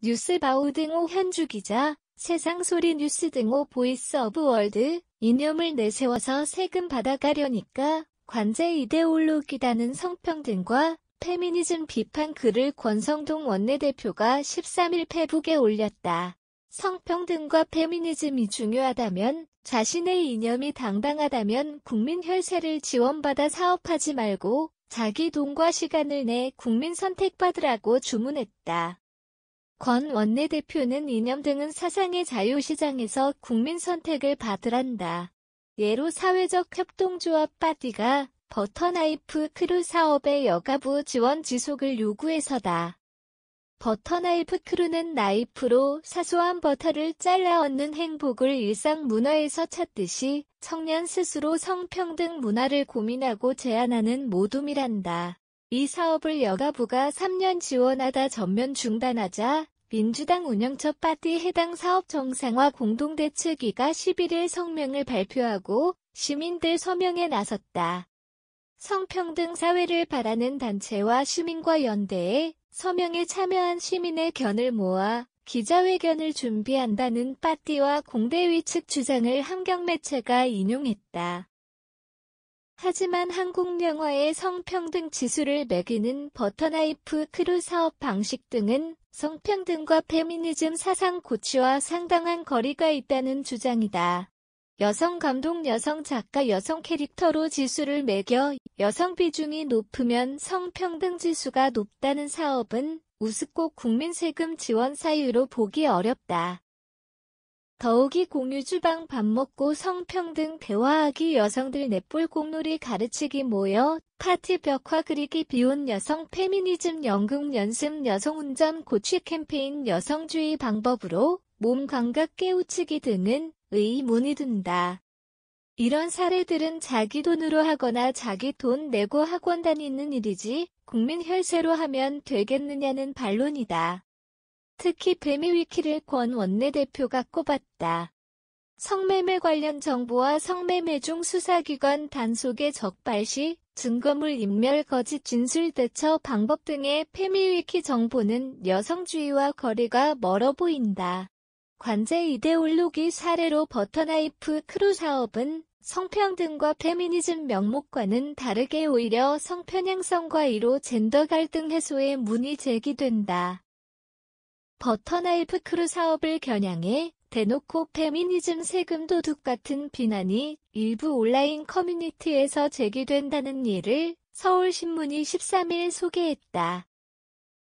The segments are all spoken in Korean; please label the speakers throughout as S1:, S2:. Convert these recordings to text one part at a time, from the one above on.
S1: 뉴스바우 등호 현주 기자, 세상소리 뉴스 등호 보이스 오브 월드, 이념을 내세워서 세금 받아가려니까 관제 이데올로기다는 성평 등과 페미니즘 비판 글을 권성동 원내대표가 13일 페북에 올렸다. 성평등과 페미니즘이 중요하다면 자신의 이념이 당당하다면 국민 혈세를 지원받아 사업하지 말고 자기 돈과 시간을 내 국민 선택받으라고 주문했다. 권 원내대표는 이념 등은 사상의 자유시장에서 국민 선택을 받으란다. 예로 사회적 협동조합 파티가 버터나이프 크루 사업의 여가부 지원 지속을 요구해서다. 버터나이프 크루는 나이프로 사소한 버터를 잘라 얻는 행복을 일상 문화에서 찾듯이 청년 스스로 성평등 문화를 고민하고 제안하는 모둠이란다. 이 사업을 여가부가 3년 지원하다 전면 중단하자 민주당 운영처 파티 해당 사업 정상화 공동대책위가 11일 성명을 발표하고 시민들 서명에 나섰다. 성평등 사회를 바라는 단체와 시민과 연대에 서명에 참여한 시민의 견을 모아 기자회견을 준비한다는 파티와 공대위 측 주장을 한경매체가 인용했다. 하지만 한국 영화의 성평등 지수를 매기는 버터나이프 크루 사업 방식 등은 성평등과 페미니즘 사상 고취와 상당한 거리가 있다는 주장이다. 여성 감독, 여성 작가, 여성 캐릭터로 지수를 매겨 여성 비중이 높으면 성평등 지수가 높다는 사업은 우습고 국민 세금 지원 사유로 보기 어렵다. 더욱이 공유 주방 밥 먹고 성평등 대화하기 여성들 넷볼 공놀이 가르치기 모여 파티 벽화 그리기 비혼 여성 페미니즘 연극 연습 여성 운전 고취 캠페인 여성주의 방법으로 몸 감각 깨우치기 등은 의문이 든다. 이런 사례들은 자기 돈으로 하거나 자기 돈 내고 학원 다니는 일이지 국민 혈세로 하면 되겠느냐는 반론이다. 특히 배미위키를 권 원내대표가 꼽았다. 성매매 관련 정보와 성매매 중 수사기관 단속의 적발 시 증거물 인멸 거짓 진술 대처 방법 등의 페미위키 정보는 여성주의와 거리가 멀어 보인다. 관제 이데올로기 사례로 버터나이프 크루 사업은 성평등과 페미니즘 명목과는 다르게 오히려 성편향성과 이로 젠더 갈등 해소에 문이 제기된다. 버터나이프 크루 사업을 겨냥해 대놓고 페미니즘 세금 도둑 같은 비난이 일부 온라인 커뮤니티에서 제기된다는 일을 서울신문이 13일 소개했다.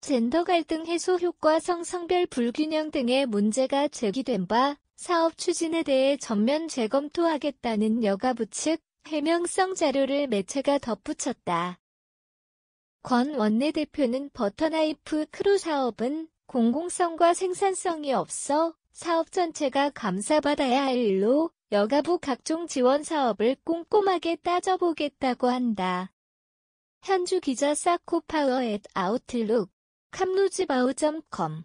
S1: 젠더 갈등 해소 효과 성성별 불균형 등의 문제가 제기된 바 사업 추진에 대해 전면 재검토하겠다는 여가부 측 해명성 자료를 매체가 덧붙였다. 권 원내대표는 버터나이프 크루 사업은 공공성과 생산성이 없어 사업 전체가 감사받아야 할 일로 여가부 각종 지원 사업을 꼼꼼하게 따져보겠다고 한다. 현주 기자 사코파워 앳 아웃룩 캄루즈바우.com